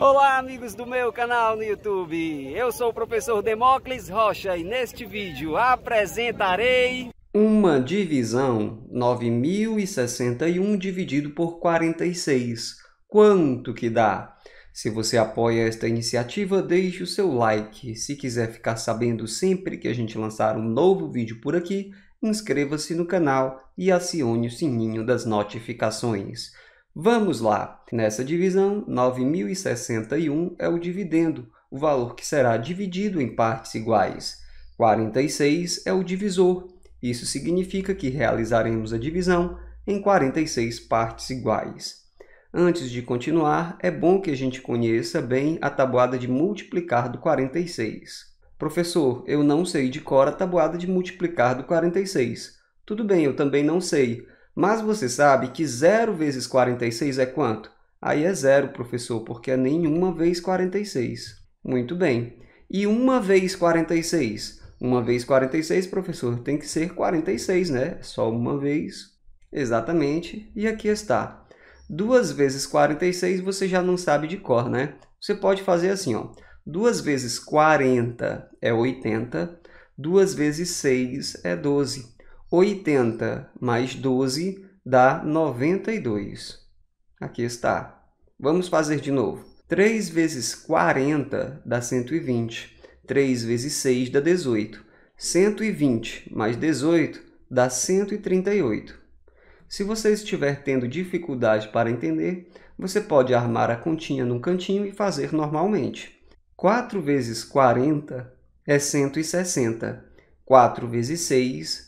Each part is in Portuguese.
Olá amigos do meu canal no YouTube, eu sou o professor Demócles Rocha e neste vídeo apresentarei uma divisão 9061 dividido por 46, quanto que dá? Se você apoia esta iniciativa, deixe o seu like. Se quiser ficar sabendo sempre que a gente lançar um novo vídeo por aqui, inscreva-se no canal e acione o sininho das notificações. Vamos lá! Nessa divisão, 9.061 é o dividendo, o valor que será dividido em partes iguais. 46 é o divisor, isso significa que realizaremos a divisão em 46 partes iguais. Antes de continuar, é bom que a gente conheça bem a tabuada de multiplicar do 46. Professor, eu não sei de cor a tabuada de multiplicar do 46. Tudo bem, eu também não sei, mas você sabe que 0 vezes 46 é quanto? Aí é zero, professor, porque é nenhuma vez 46. Muito bem. E uma vez 46? Uma vez 46, professor, tem que ser 46, né? Só uma vez. Exatamente. E aqui está. 2 vezes 46 você já não sabe de cor, né? Você pode fazer assim, ó. 2 vezes 40 é 80, 2 vezes 6 é 12. 80 mais 12 dá 92. Aqui está. Vamos fazer de novo. 3 vezes 40 dá 120. 3 vezes 6 dá 18. 120 mais 18 dá 138. Se você estiver tendo dificuldade para entender, você pode armar a continha num cantinho e fazer normalmente. 4 vezes 40 é 160. 4 vezes 6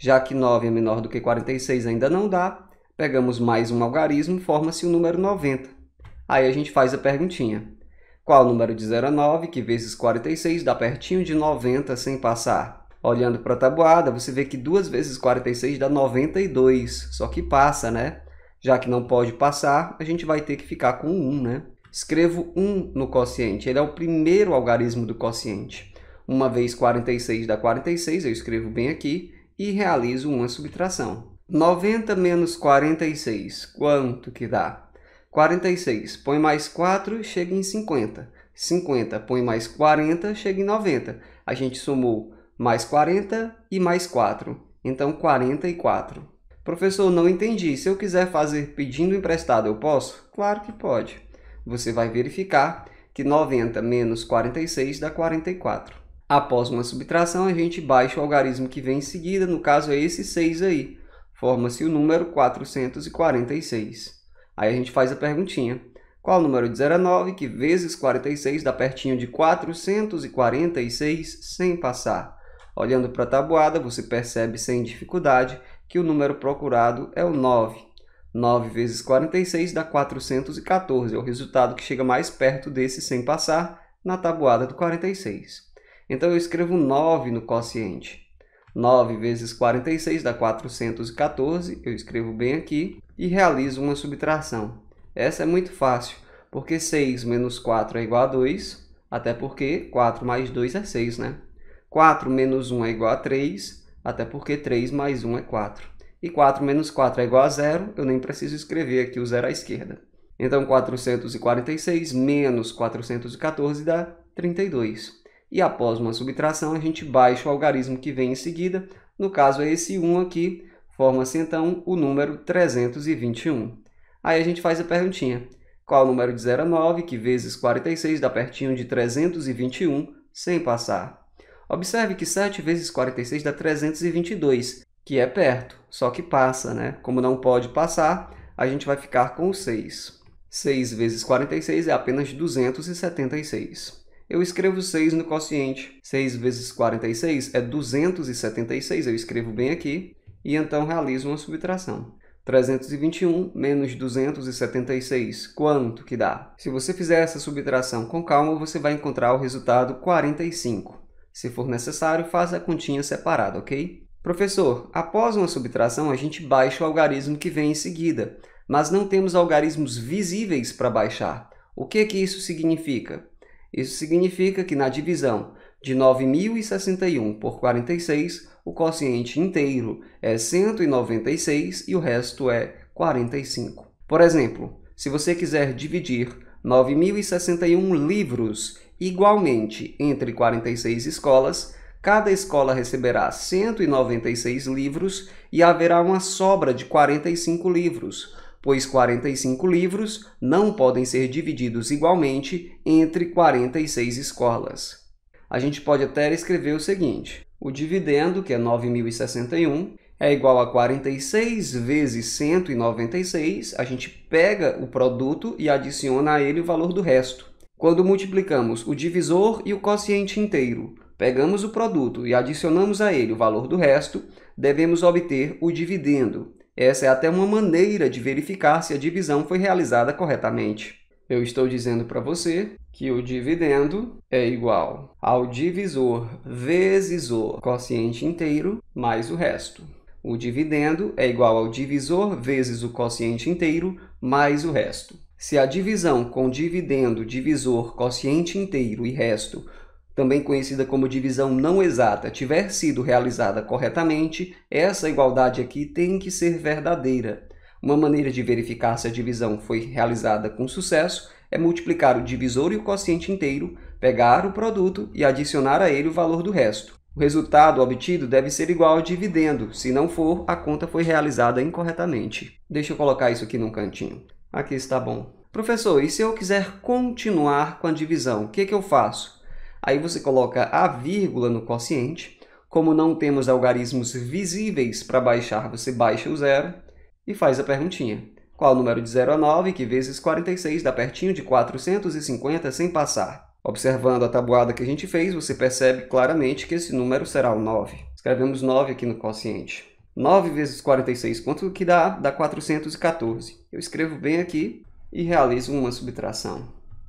Já que 9 é menor do que 46 ainda não dá, pegamos mais um algarismo, forma-se o número 90. Aí a gente faz a perguntinha. Qual o número de 0 a 9, que vezes 46 dá pertinho de 90 sem passar? Olhando para a tabuada, você vê que 2 vezes 46 dá 92, só que passa, né? Já que não pode passar, a gente vai ter que ficar com 1, né? Escrevo 1 no quociente, ele é o primeiro algarismo do quociente. 1 vez 46 dá 46, eu escrevo bem aqui e realizo uma subtração. 90 menos 46, quanto que dá? 46, põe mais 4, chega em 50. 50, põe mais 40, chega em 90. A gente somou mais 40 e mais 4, então 44. Professor, não entendi. Se eu quiser fazer pedindo emprestado, eu posso? Claro que pode. Você vai verificar que 90 menos 46 dá 44. Após uma subtração, a gente baixa o algarismo que vem em seguida, no caso é esse 6 aí. Forma-se o número 446. Aí a gente faz a perguntinha. Qual o número de 0 a 9, que vezes 46 dá pertinho de 446 sem passar? Olhando para a tabuada, você percebe sem dificuldade que o número procurado é o 9. 9 vezes 46 dá 414, é o resultado que chega mais perto desse sem passar na tabuada do 46. Então eu escrevo 9 no quociente. 9 vezes 46 dá 414, eu escrevo bem aqui e realizo uma subtração. Essa é muito fácil, porque 6 menos 4 é igual a 2, até porque 4 mais 2 é 6, né? 4 menos 1 é igual a 3, até porque 3 mais 1 é 4. E 4 menos 4 é igual a 0, eu nem preciso escrever aqui o zero à esquerda. Então, 446 menos 414 dá 32 e após uma subtração a gente baixa o algarismo que vem em seguida, no caso é esse 1 aqui, forma-se então o número 321. Aí a gente faz a perguntinha, qual o número de 0 a 9, que vezes 46 dá pertinho de 321, sem passar. Observe que 7 vezes 46 dá 322, que é perto, só que passa, né? Como não pode passar, a gente vai ficar com 6. 6 vezes 46 é apenas 276 eu escrevo 6 no quociente. 6 vezes 46 é 276, eu escrevo bem aqui, e então realizo uma subtração. 321 menos 276, quanto que dá? Se você fizer essa subtração com calma, você vai encontrar o resultado 45. Se for necessário, faça a continha separada, ok? Professor, após uma subtração, a gente baixa o algarismo que vem em seguida, mas não temos algarismos visíveis para baixar. O que, que isso significa? Isso significa que na divisão de 9.061 por 46, o quociente inteiro é 196 e o resto é 45. Por exemplo, se você quiser dividir 9.061 livros igualmente entre 46 escolas, cada escola receberá 196 livros e haverá uma sobra de 45 livros, pois 45 livros não podem ser divididos igualmente entre 46 escolas. A gente pode até escrever o seguinte: o dividendo, que é 9.061, é igual a 46 vezes 196, a gente pega o produto e adiciona a ele o valor do resto. Quando multiplicamos o divisor e o quociente inteiro, pegamos o produto e adicionamos a ele o valor do resto, devemos obter o dividendo, essa é até uma maneira de verificar se a divisão foi realizada corretamente. Eu estou dizendo para você que o dividendo é igual ao divisor vezes o quociente inteiro mais o resto. O dividendo é igual ao divisor vezes o quociente inteiro mais o resto. Se a divisão com dividendo, divisor, quociente inteiro e resto também conhecida como divisão não exata, tiver sido realizada corretamente, essa igualdade aqui tem que ser verdadeira. Uma maneira de verificar se a divisão foi realizada com sucesso é multiplicar o divisor e o quociente inteiro, pegar o produto e adicionar a ele o valor do resto. O resultado obtido deve ser igual ao dividendo, se não for, a conta foi realizada incorretamente. Deixa eu colocar isso aqui num cantinho. Aqui está bom. Professor, e se eu quiser continuar com a divisão, o que, é que eu faço? Aí você coloca a vírgula no quociente. Como não temos algarismos visíveis para baixar, você baixa o zero e faz a perguntinha. Qual o número de 0 a 9, que vezes 46 dá pertinho de 450 sem passar? Observando a tabuada que a gente fez, você percebe claramente que esse número será o 9. Escrevemos 9 aqui no quociente. 9 vezes 46, quanto que dá? Dá 414. Eu escrevo bem aqui e realizo uma subtração.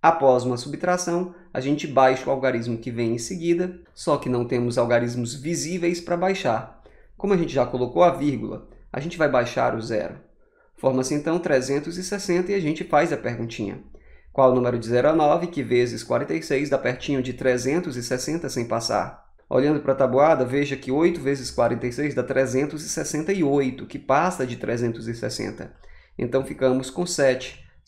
Após uma subtração, a gente baixa o algarismo que vem em seguida, só que não temos algarismos visíveis para baixar. Como a gente já colocou a vírgula, a gente vai baixar o zero. Forma-se então 360 e a gente faz a perguntinha. Qual o número de 0 a 9 que vezes 46 dá pertinho de 360 sem passar? Olhando para a tabuada, veja que 8 vezes 46 dá 368, que passa de 360. Então ficamos com 7.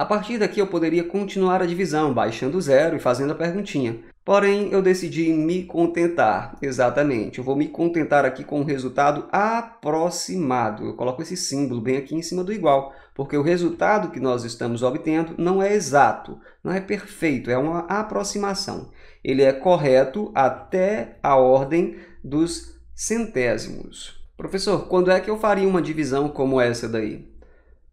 A partir daqui eu poderia continuar a divisão, baixando zero e fazendo a perguntinha. Porém, eu decidi me contentar, exatamente. Eu vou me contentar aqui com o resultado aproximado. Eu coloco esse símbolo bem aqui em cima do igual, porque o resultado que nós estamos obtendo não é exato, não é perfeito, é uma aproximação. Ele é correto até a ordem dos centésimos. Professor, quando é que eu faria uma divisão como essa daí?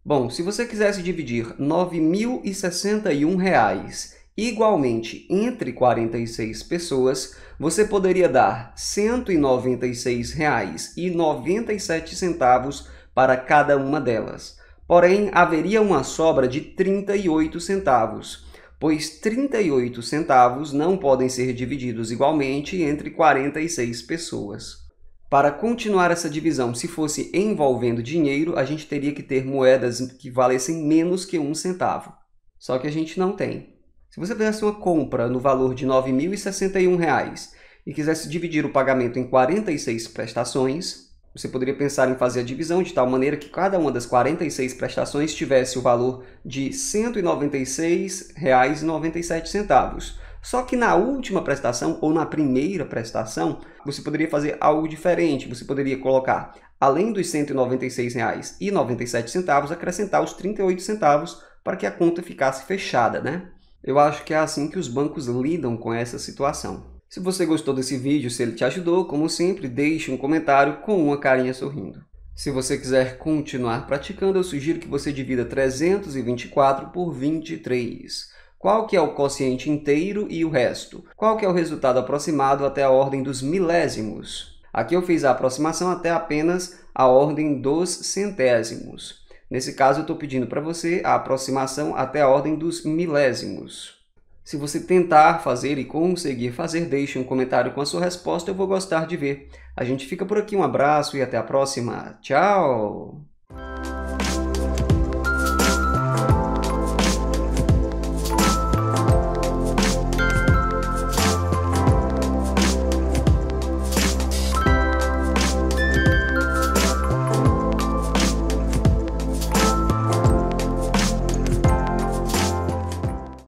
Bom, se você quisesse dividir R$ 9.061 igualmente entre 46 pessoas, você poderia dar R$ 196,97 para cada uma delas. Porém, haveria uma sobra de 38 centavos, pois 38 centavos não podem ser divididos igualmente entre 46 pessoas. Para continuar essa divisão, se fosse envolvendo dinheiro, a gente teria que ter moedas que valessem menos que um centavo. Só que a gente não tem. Se você fizesse uma compra no valor de R$ 9.061 e quisesse dividir o pagamento em 46 prestações, você poderia pensar em fazer a divisão de tal maneira que cada uma das 46 prestações tivesse o valor de R$ 196,97 só que na última prestação ou na primeira prestação, você poderia fazer algo diferente. Você poderia colocar, além dos R$ 196,97, acrescentar os 38 centavos para que a conta ficasse fechada, né? Eu acho que é assim que os bancos lidam com essa situação. Se você gostou desse vídeo, se ele te ajudou, como sempre, deixe um comentário com uma carinha sorrindo. Se você quiser continuar praticando, eu sugiro que você divida 324 por 23. Qual que é o quociente inteiro e o resto? Qual que é o resultado aproximado até a ordem dos milésimos? Aqui eu fiz a aproximação até apenas a ordem dos centésimos. Nesse caso, eu estou pedindo para você a aproximação até a ordem dos milésimos. Se você tentar fazer e conseguir fazer, deixe um comentário com a sua resposta, eu vou gostar de ver. A gente fica por aqui, um abraço e até a próxima. Tchau!